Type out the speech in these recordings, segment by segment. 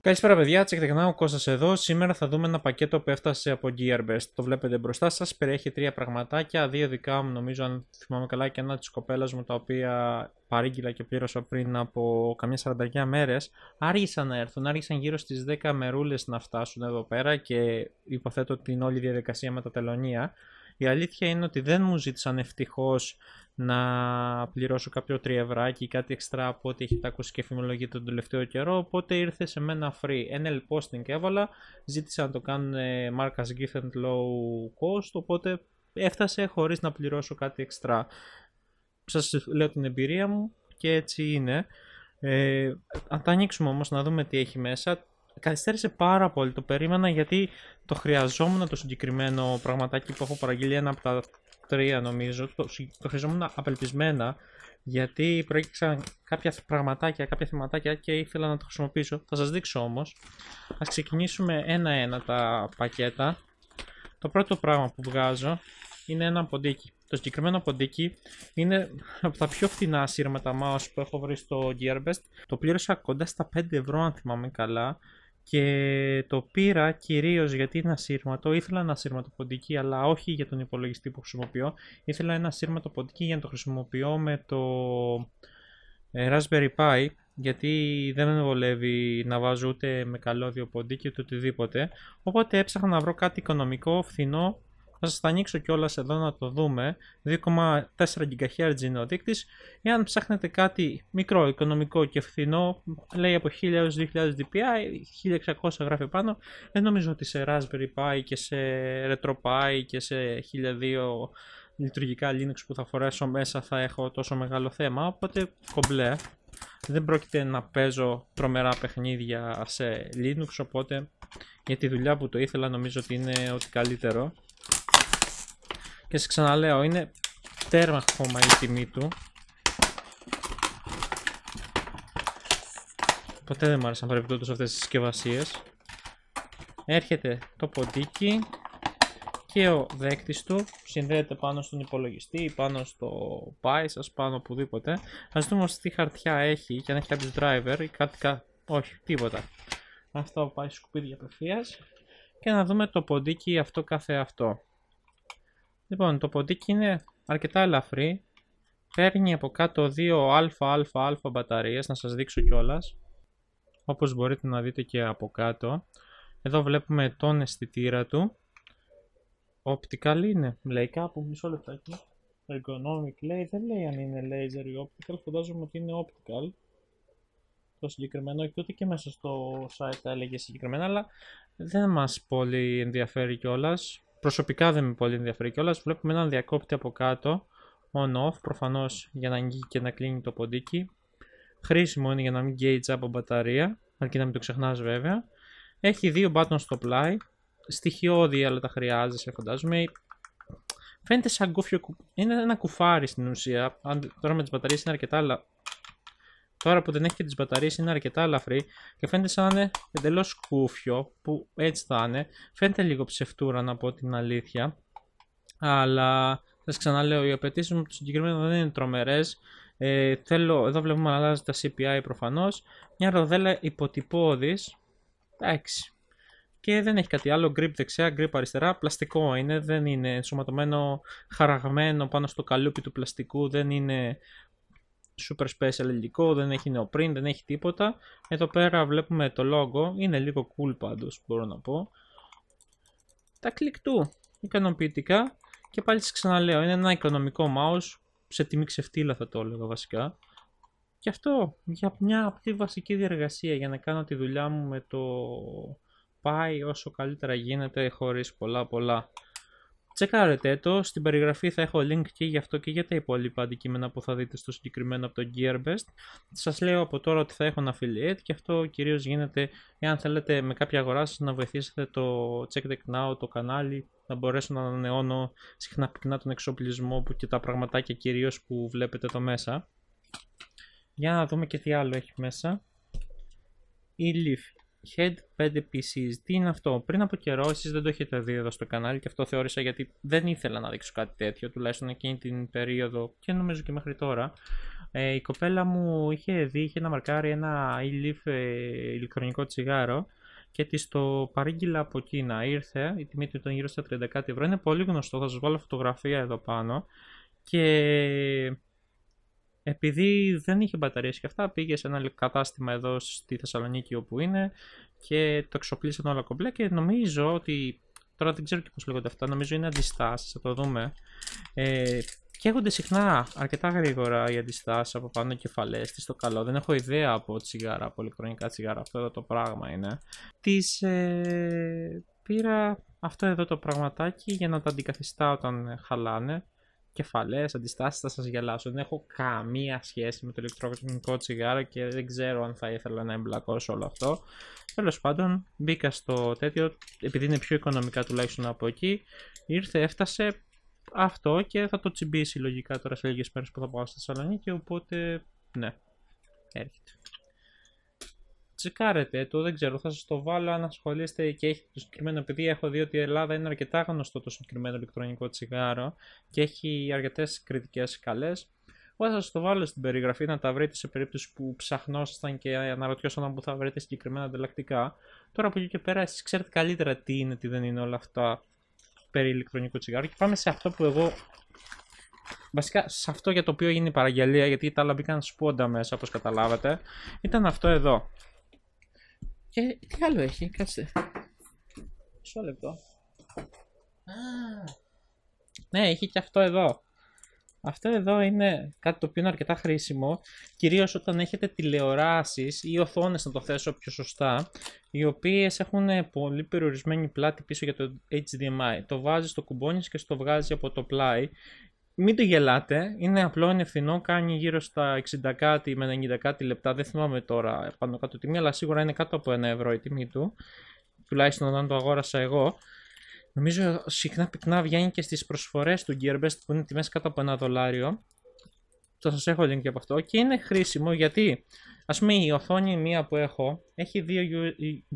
Καλησπέρα παιδιά, τσεκτεκνάω ο Κώστας εδώ. Σήμερα θα δούμε ένα πακέτο που έφτασε από Gearbest. Το βλέπετε μπροστά σας, περιέχει τρία πραγματάκια, δύο δικά μου νομίζω αν θυμάμαι καλά και ένα της κοπέλας μου τα οποία παρήγγειλα και πλήρωσα πριν από καμιά 49 μέρες. Άργησαν να έρθουν, άργησαν γύρω στις 10 μερούλες να φτάσουν εδώ πέρα και υποθέτω την όλη διαδικασία με τα τελωνία. Η αλήθεια είναι ότι δεν μου ζήτησαν ευτυχώς να πληρώσω κάποιο τριευράκι ή κάτι εξτρά από ό,τι έχετε ακούσει και φημολογεί τον τελευταίο καιρό. Οπότε ήρθε σε μένα free. NL posting έβαλα, ζήτησα να το κάνουν μάρκα ε, gift and low cost. Οπότε έφτασε χωρίς να πληρώσω κάτι εξτρά. Σας λέω την εμπειρία μου και έτσι είναι. Ε, αν τα ανοίξουμε όμως να δούμε τι έχει μέσα, καθυστέρησε πάρα πολύ. Το περίμενα γιατί το χρειαζόμουν το συγκεκριμένο πραγματάκι που έχω παραγγείλει ένα από τα τρία νομίζω. Το, το χρειαζόμουν απελπισμένα γιατί προέκυψαν κάποια πραγματάκια, κάποια θεματάκια και ήθελα να το χρησιμοποιήσω. Θα σας δείξω όμως. Ας ξεκινήσουμε ένα-ένα τα πακέτα. Το πρώτο πράγμα που βγάζω είναι ένα ποντίκι. Το συγκεκριμένο ποντίκι είναι από τα πιο φθηνά σύρματα mouse που έχω βρει στο Gearbest. Το πλήρωσα κοντά στα 5 ευρώ αν θυμάμαι καλά και το πήρα κυρίως γιατί είναι ασύρματο. Ήθελα ένα ασύρματο ποντίκι, αλλά όχι για τον υπολογιστή που χρησιμοποιώ. Ήθελα ένα ασύρματο ποντίκι για να το χρησιμοποιώ με το ε, Raspberry Pi, γιατί δεν με βολεύει να βάζω ούτε με καλώδιο ποντίκι ούτε οτιδήποτε. Οπότε έψαχνα να βρω κάτι οικονομικό, φθηνό θα σας τα ανοίξω κιόλας εδώ να το δούμε. 2,4 GHz είναι ο δείκτης. Εάν ψάχνετε κάτι μικρό, οικονομικό και φθηνό, λέει από 1000 έω 2000 dpi, 1600 γράφει πάνω. Δεν νομίζω ότι σε Raspberry Pi και σε RetroPie και σε 1002 λειτουργικά Linux που θα φορέσω μέσα θα έχω τόσο μεγάλο θέμα, οπότε κομπλέ. Δεν πρόκειται να παίζω τρομερά παιχνίδια σε Linux, οπότε για τη δουλειά που το ήθελα νομίζω ότι είναι ότι καλύτερο. Και σας ξαναλέω, είναι τέρμα χώμα η τιμή του. Ποτέ δεν μου άρεσαν παρεμπιπτόντως αυτές τις συσκευασίες. Έρχεται το ποντίκι και ο δέκτης του συνδέεται πάνω στον υπολογιστή, ή πάνω στο πάει σας, πάνω οπουδήποτε. Ας δούμε όμως τι χαρτιά έχει και αν έχει κάποιος driver ή κάτι κα... όχι, τίποτα. Αυτό πάει σκουπίδια απευθείας και να δούμε το ποντίκι αυτό κάθε αυτό. Λοιπόν, το ποντίκι είναι αρκετά ελαφρύ. Παίρνει από κάτω δύο ΑΑΑ μπαταρίες, να σας δείξω κιόλας. Όπως μπορείτε να δείτε και από κάτω. Εδώ βλέπουμε τον αισθητήρα του. Optical είναι, λέει κάπου, μισό λεπτάκι. Ergonomic λέει, δεν λέει αν είναι laser ή optical, φαντάζομαι ότι είναι optical. Το συγκεκριμένο και ούτε και μέσα στο site τα έλεγε συγκεκριμένα, αλλά δεν μας πολύ ενδιαφέρει κιόλας προσωπικά δεν με πολύ ενδιαφέρει κιόλας. Βλέπουμε έναν διακόπτη από κάτω, on-off, προφανώς για να αγγίγει και να κλείνει το ποντίκι. Χρήσιμο είναι για να μην gauge από μπαταρία, αρκεί να μην το ξεχνάς βέβαια. Έχει δύο buttons στο πλάι, στοιχειώδη αλλά τα χρειάζεσαι φαντάζομαι. Φαίνεται σαν κούφιο, είναι ένα κουφάρι στην ουσία, τώρα με τις μπαταρίες είναι αρκετά αλλά Τώρα που δεν έχει και τις μπαταρίες είναι αρκετά ελαφρύ και φαίνεται σαν να είναι εντελώς κούφιο που έτσι θα είναι. Φαίνεται λίγο ψευτούρα να πω την αλήθεια. Αλλά σας ξαναλέω, οι απαιτήσεις μου του συγκεκριμένου δεν είναι τρομερές. Ε, θέλω, εδώ βλέπουμε να αλλάζει τα CPI προφανώς. Μια ροδέλα υποτυπώδης. Εντάξει. Και δεν έχει κάτι άλλο. Grip δεξιά, grip αριστερά. Πλαστικό είναι. Δεν είναι ενσωματωμένο, χαραγμένο πάνω στο καλούπι του πλαστικού. Δεν είναι super special υλικό, δεν έχει νεοπρίν, δεν έχει τίποτα. Εδώ πέρα βλέπουμε το logo, είναι λίγο cool πάντως μπορώ να πω. Τα κλικ του, ικανοποιητικά και πάλι σας ξαναλέω, είναι ένα οικονομικό mouse, σε τιμή ξεφτύλα θα το έλεγα βασικά. Και αυτό για μια απλή βασική διεργασία για να κάνω τη δουλειά μου με το πάει όσο καλύτερα γίνεται χωρίς πολλά πολλά. Τσεκάρετε το, στην περιγραφή θα έχω link και για αυτό και για τα υπόλοιπα αντικείμενα που θα δείτε στο συγκεκριμένο από το Gearbest. Σας λέω από τώρα ότι θα έχω ένα affiliate και αυτό κυρίως γίνεται εάν θέλετε με κάποια αγορά σας να βοηθήσετε το Check Now, το κανάλι, να μπορέσω να ανανεώνω συχνά πυκνά τον εξοπλισμό που και τα πραγματάκια κυρίως που βλέπετε εδώ μέσα. Για να δούμε και τι άλλο έχει μέσα. Η Leaf Head 5 PCs. Τι είναι αυτό. Πριν από καιρό, εσείς δεν το έχετε δει εδώ στο κανάλι και αυτό θεώρησα γιατί δεν ήθελα να δείξω κάτι τέτοιο, τουλάχιστον εκείνη την περίοδο και νομίζω και μέχρι τώρα. Ε, η κοπέλα μου είχε δει, είχε να μαρκάρει ένα e-leaf ε, ηλεκτρονικό τσιγάρο και της το παρήγγειλα από εκείνα Ήρθε, η τιμή του ήταν γύρω στα 30 ευρώ. Είναι πολύ γνωστό, θα σας βάλω φωτογραφία εδώ πάνω. Και επειδή δεν είχε μπαταρίες και αυτά, πήγε σε ένα κατάστημα εδώ στη Θεσσαλονίκη όπου είναι και το εξοπλίσαν όλα κομπλέ και νομίζω ότι, τώρα δεν ξέρω και πώς λέγονται αυτά, νομίζω είναι αντιστάσεις, θα το δούμε. Ε, καίγονται συχνά αρκετά γρήγορα οι αντιστάσεις από πάνω κεφαλέ τι στο καλό. Δεν έχω ιδέα από τσιγάρα, από ηλεκτρονικά τσιγάρα, αυτό εδώ το πράγμα είναι. Τις ε, πήρα αυτό εδώ το πραγματάκι για να τα αντικαθιστά όταν χαλάνε κεφαλές, αντιστάσεις θα σας γελάσω. Δεν έχω καμία σχέση με το ηλεκτρονικό τσιγάρο και δεν ξέρω αν θα ήθελα να εμπλακώ όλο αυτό. Τέλος πάντων, μπήκα στο τέτοιο, επειδή είναι πιο οικονομικά τουλάχιστον από εκεί. Ήρθε, έφτασε αυτό και θα το τσιμπήσει λογικά τώρα σε λίγες μέρες που θα πάω στη Θεσσαλονίκη. Οπότε, ναι, έρχεται τσεκάρετε το, δεν ξέρω, θα σας το βάλω αν ασχολείστε και έχετε το συγκεκριμένο. Επειδή έχω δει ότι η Ελλάδα είναι αρκετά γνωστό το συγκεκριμένο ηλεκτρονικό τσιγάρο και έχει αρκετές κριτικές καλές. Εγώ θα σας το βάλω στην περιγραφή να τα βρείτε σε περίπτωση που ψαχνόσασταν και αναρωτιόσασταν που θα βρείτε συγκεκριμένα ανταλλακτικά. Τώρα από εκεί και πέρα, εσείς ξέρετε καλύτερα τι είναι, τι δεν είναι όλα αυτά περί ηλεκτρονικού τσιγάρου. Και πάμε σε αυτό που εγώ. Βασικά σε αυτό για το οποίο έγινε η παραγγελία, γιατί τα άλλα μπήκαν σπόντα μέσα όπως καταλάβατε, ήταν αυτό εδώ. Και τι άλλο έχει, κάτσε. Μισό λεπτό. Α, ναι, έχει και αυτό εδώ. Αυτό εδώ είναι κάτι το οποίο είναι αρκετά χρήσιμο, κυρίως όταν έχετε τηλεοράσεις ή οθόνες να το θέσω πιο σωστά, οι οποίες έχουν πολύ περιορισμένη πλάτη πίσω για το HDMI. Το βάζεις στο κουμπώνεις και στο βγάζει από το πλάι μην το γελάτε. Είναι απλό, είναι φθηνό. Κάνει γύρω στα 60 κάτι με 90 κάτι λεπτά. Δεν θυμάμαι τώρα πάνω κάτω τιμή, αλλά σίγουρα είναι κάτω από 1 ευρώ η τιμή του. Τουλάχιστον όταν το αγόρασα εγώ. Νομίζω συχνά πυκνά βγαίνει και στις προσφορές του Gearbest που είναι τιμές κάτω από ένα δολάριο. Το σας έχω link και από αυτό και είναι χρήσιμο γιατί ας πούμε η οθόνη μία που έχω έχει δύο,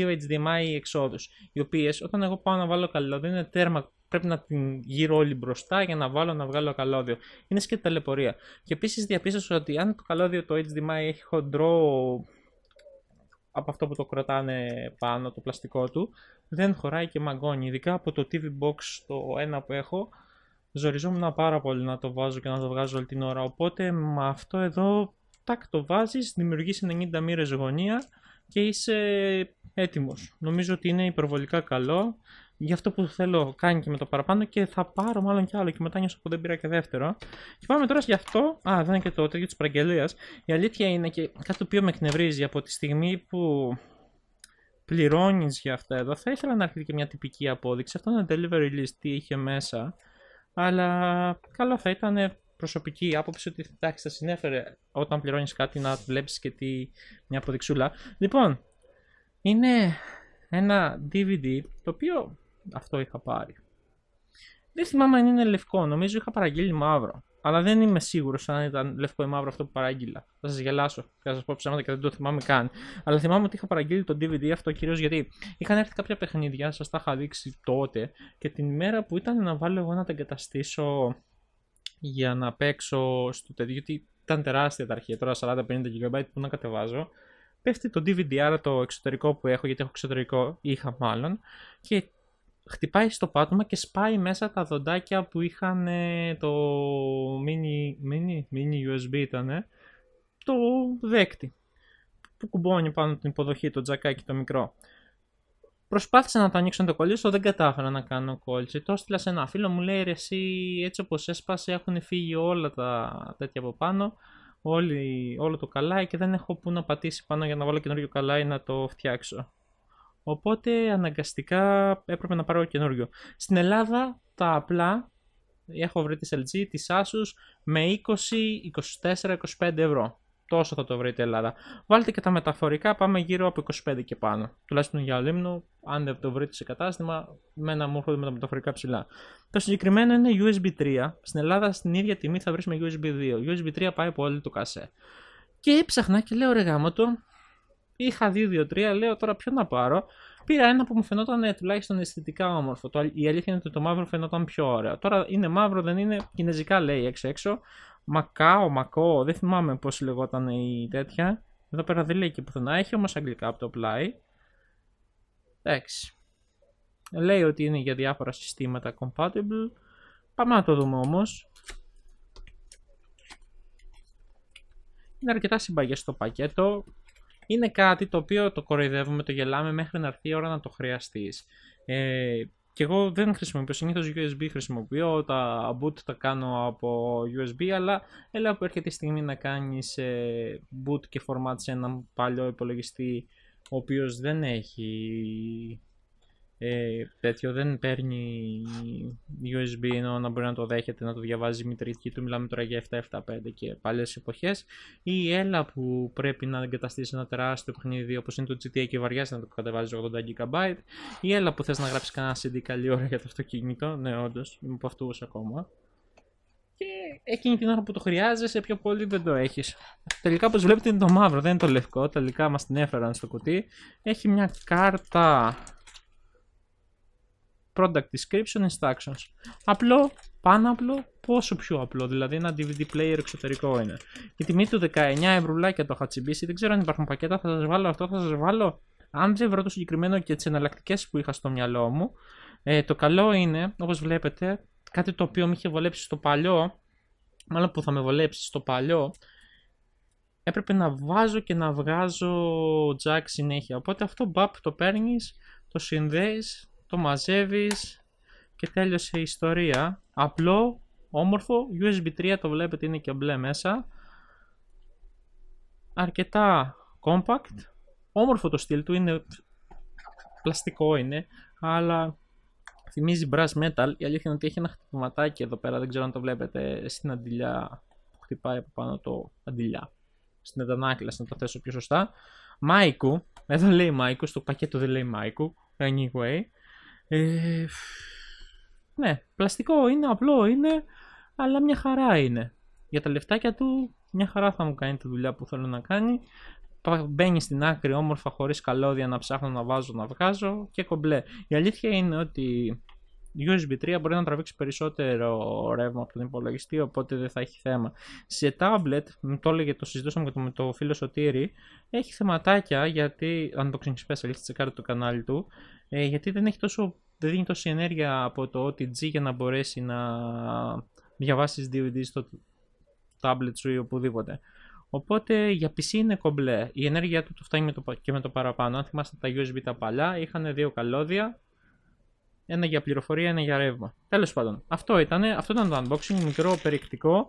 HDMI εξόδους οι οποίες όταν εγώ πάω να βάλω καλό δεν είναι τέρμα πρέπει να την γύρω όλη μπροστά για να βάλω να βγάλω καλώδιο. Είναι σκέτη ταλαιπωρία. Και επίσης διαπίστωσα ότι αν το καλώδιο το HDMI έχει χοντρό από αυτό που το κρατάνε πάνω, το πλαστικό του, δεν χωράει και μαγκώνει. Ειδικά από το TV Box το ένα που έχω, ζοριζόμουν πάρα πολύ να το βάζω και να το βγάζω όλη την ώρα. Οπότε με αυτό εδώ, τάκ το βάζεις, δημιουργείς 90 μοίρες γωνία και είσαι έτοιμος. Νομίζω ότι είναι υπερβολικά καλό για αυτό που θέλω κάνει και με το παραπάνω και θα πάρω μάλλον κι άλλο και μετά νιώσω που δεν πήρα και δεύτερο. Και πάμε τώρα για αυτό. Α, δεν είναι και το τρίτο της παραγγελίας. Η αλήθεια είναι και κάτι το οποίο με εκνευρίζει από τη στιγμή που πληρώνεις για αυτά εδώ. Θα ήθελα να έρχεται και μια τυπική απόδειξη. Αυτό είναι delivery list, τι είχε μέσα. Αλλά καλό θα ήταν προσωπική άποψη ότι εντάξει, θα συνέφερε όταν πληρώνεις κάτι να βλέπεις και τι, μια αποδειξούλα. Λοιπόν, είναι ένα DVD το οποίο αυτό είχα πάρει. Δεν θυμάμαι αν είναι λευκό. Νομίζω είχα παραγγείλει μαύρο. Αλλά δεν είμαι σίγουρος αν ήταν λευκό ή μαύρο αυτό που παράγγειλα. Θα σας γελάσω και θα σας πω ψέματα και δεν το θυμάμαι καν. Αλλά θυμάμαι ότι είχα παραγγείλει το DVD αυτό κυρίως γιατί είχαν έρθει κάποια παιχνίδια, σας τα είχα δείξει τότε. Και την ημέρα που ήταν να βάλω εγώ να τα εγκαταστήσω για να παίξω στο τέτοιο, γιατί ήταν τεράστια τα αρχεία, τώρα 40-50 GB που να κατεβάζω. Πέφτει το DVD, άρα το εξωτερικό που έχω, γιατί έχω εξωτερικό, είχα μάλλον, και χτυπάει στο πάτωμα και σπάει μέσα τα δοντάκια που είχαν ε, το mini, mini, mini USB ήταν, το δέκτη που κουμπώνει πάνω την υποδοχή, το τζακάκι το μικρό. Προσπάθησα να το ανοίξω να το κολλήσω, δεν κατάφερα να κάνω κόλληση. Το έστειλα σε ένα φίλο μου, λέει ρε εσύ έτσι όπως έσπασε έχουν φύγει όλα τα τέτοια από πάνω, όλη, όλο το καλάι και δεν έχω που να πατήσει πάνω για να βάλω καινούριο καλάι να το φτιάξω. Οπότε αναγκαστικά έπρεπε να πάρω καινούριο. Στην Ελλάδα τα απλά έχω βρει τις LG, τις Asus με 20, 24, 25 ευρώ. Τόσο θα το βρείτε η Ελλάδα. Βάλτε και τα μεταφορικά, πάμε γύρω από 25 και πάνω. Τουλάχιστον για λίμνο, αν δεν το βρείτε σε κατάστημα, με ένα μου έρχονται με τα μεταφορικά ψηλά. Το συγκεκριμένο είναι USB 3. Στην Ελλάδα στην ίδια τιμή θα βρεις με USB 2. USB 3 πάει από όλη το κασέ. Και έψαχνα και λέω ρε γάμο το, Είχα δύο, λέω τώρα ποιο να πάρω. Πήρα ένα που μου φαινόταν ε, τουλάχιστον αισθητικά όμορφο. Το, η αλήθεια είναι ότι το μαύρο φαινόταν πιο ωραίο. Τώρα είναι μαύρο, δεν είναι. Κινέζικα λέει έξω έξω. Μακάο, μακό, δεν θυμάμαι πώς λεγόταν η τέτοια. Εδώ πέρα δεν λέει και πουθενά. Έχει όμως αγγλικά από το πλάι. Εντάξει. Λέει ότι είναι για διάφορα συστήματα compatible. Πάμε να το δούμε όμως. Είναι αρκετά συμπαγές στο πακέτο είναι κάτι το οποίο το κοροϊδεύουμε, το γελάμε μέχρι να έρθει η ώρα να το χρειαστείς. Ε, και εγώ δεν χρησιμοποιώ, συνήθως USB χρησιμοποιώ, τα boot τα κάνω από USB, αλλά έλα που έρχεται η στιγμή να κάνεις ε, boot και format σε έναν παλιό υπολογιστή ο οποίος δεν έχει ε, τέτοιο δεν παίρνει USB ενώ να μπορεί να το δέχεται, να το διαβάζει η μητρική του. Μιλάμε τώρα για 775 και παλιές εποχές. Ή η ελα που πρέπει να εγκαταστήσει ένα τεράστιο παιχνίδι όπως είναι το GTA και βαριά να το κατεβάζει 80 GB. Η Έλα που θες να γράψεις κανένα CD καλή ώρα για το αυτοκίνητο. Ναι, όντως, είμαι από αυτούς ακόμα. Και εκείνη την ώρα που το χρειάζεσαι, πιο πολύ δεν το έχεις. Τελικά, όπως βλέπετε, είναι το μαύρο, δεν είναι το λευκό. Τελικά μας την έφεραν στο κουτί. Έχει μια κάρτα product description instructions. Απλό, πάνω απλό, πόσο πιο απλό. Δηλαδή ένα DVD player εξωτερικό είναι. Η τιμή του 19 ευρουλάκια το είχα Δεν ξέρω αν υπάρχουν πακέτα. Θα σας βάλω αυτό, θα σας βάλω. Αν δεν βρω το συγκεκριμένο και τις εναλλακτικές που είχα στο μυαλό μου. Ε, το καλό είναι, όπως βλέπετε, κάτι το οποίο με είχε βολέψει στο παλιό. Μάλλον που θα με βολέψει στο παλιό έπρεπε να βάζω και να βγάζω jack συνέχεια. Οπότε αυτό μπαπ το παίρνεις, το συνδέεις, το μαζεύεις και τέλειωσε η ιστορία. Απλό, όμορφο, USB 3 το βλέπετε είναι και μπλε μέσα. Αρκετά compact, όμορφο το στυλ του, είναι πλαστικό είναι, αλλά θυμίζει brass metal. Η αλήθεια είναι ότι έχει ένα χτυπηματάκι εδώ πέρα, δεν ξέρω αν το βλέπετε, στην αντιλιά που χτυπάει από πάνω το αντιλιά. Στην αντανάκλαση, να το θέσω πιο σωστά. Μάικου, εδώ λέει Μάικου, στο πακέτο δεν λέει Μάικου, anyway. Ε, ναι, πλαστικό είναι, απλό είναι, αλλά μια χαρά είναι. Για τα λεφτάκια του, μια χαρά θα μου κάνει τη δουλειά που θέλω να κάνει. Μπαίνει στην άκρη όμορφα χωρίς καλώδια να ψάχνω να βάζω να βγάζω και κομπλέ. Η αλήθεια είναι ότι USB 3 μπορεί να τραβήξει περισσότερο ρεύμα από τον υπολογιστή, οπότε δεν θα έχει θέμα. Σε tablet, το έλεγε, το συζητούσαμε με το φίλο Σωτήρη, έχει θεματάκια γιατί, αν το unboxing specialist, τσεκάρε το κανάλι του, ε, γιατί δεν έχει τόσο δεν δίνει τόση ενέργεια από το OTG για να μπορέσει να διαβάσεις DVD στο tablet σου ή οπουδήποτε. Οπότε για PC είναι κομπλέ. Η ενέργεια του το φτάνει με το, και με το παραπάνω. Αν θυμάστε τα USB τα παλιά είχαν δύο καλώδια ένα για πληροφορία, ένα για ρεύμα. Τέλος πάντων, αυτό ήταν, αυτό ήταν το unboxing, μικρό, περιεκτικό.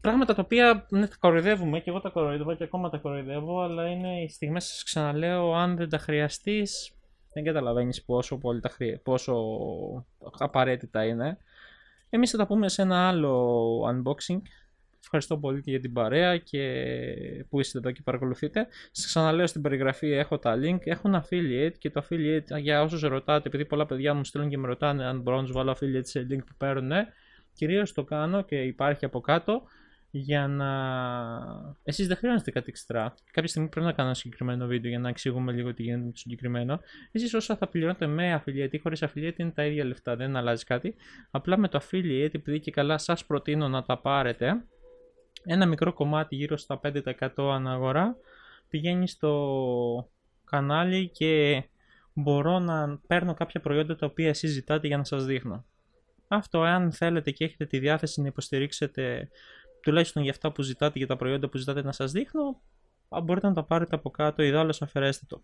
Πράγματα τα οποία ναι, τα κοροϊδεύουμε και εγώ τα κοροϊδεύω και ακόμα τα κοροϊδεύω, αλλά είναι οι στιγμές σας ξαναλέω, αν δεν τα χρειαστείς, δεν καταλαβαίνεις πόσο, πολύ τα χρεια... πόσο απαραίτητα είναι. Εμείς θα τα πούμε σε ένα άλλο unboxing Ευχαριστώ πολύ και για την παρέα και που είστε εδώ και παρακολουθείτε. Σας ξαναλέω στην περιγραφή έχω τα link. Έχω ένα affiliate και το affiliate για όσους ρωτάτε, επειδή πολλά παιδιά μου στέλνουν και με ρωτάνε αν μπορώ να τους βάλω affiliate σε link που παίρνουν. Ναι. Κυρίως το κάνω και υπάρχει από κάτω για να. Εσείς δεν χρειάζεστε κάτι εξτρά. Κάποια στιγμή πρέπει να κάνω ένα συγκεκριμένο βίντεο για να εξηγούμε λίγο τι γίνεται με το συγκεκριμένο. Εσείς όσα θα πληρώνετε με affiliate ή χωρίς affiliate είναι τα ίδια λεφτά, δεν αλλάζει κάτι. Απλά με το affiliate, επειδή και καλά σας προτείνω να τα πάρετε, ένα μικρό κομμάτι γύρω στα 5% αναγορά πηγαίνει στο κανάλι και μπορώ να παίρνω κάποια προϊόντα τα οποία εσείς ζητάτε για να σας δείχνω. Αυτό αν θέλετε και έχετε τη διάθεση να υποστηρίξετε τουλάχιστον για αυτά που ζητάτε, για τα προϊόντα που ζητάτε να σας δείχνω, μπορείτε να τα πάρετε από κάτω, δάλλως αφαιρέστε το.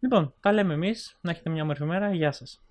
Λοιπόν, τα λέμε εμείς, να έχετε μια όμορφη μέρα, γεια σας.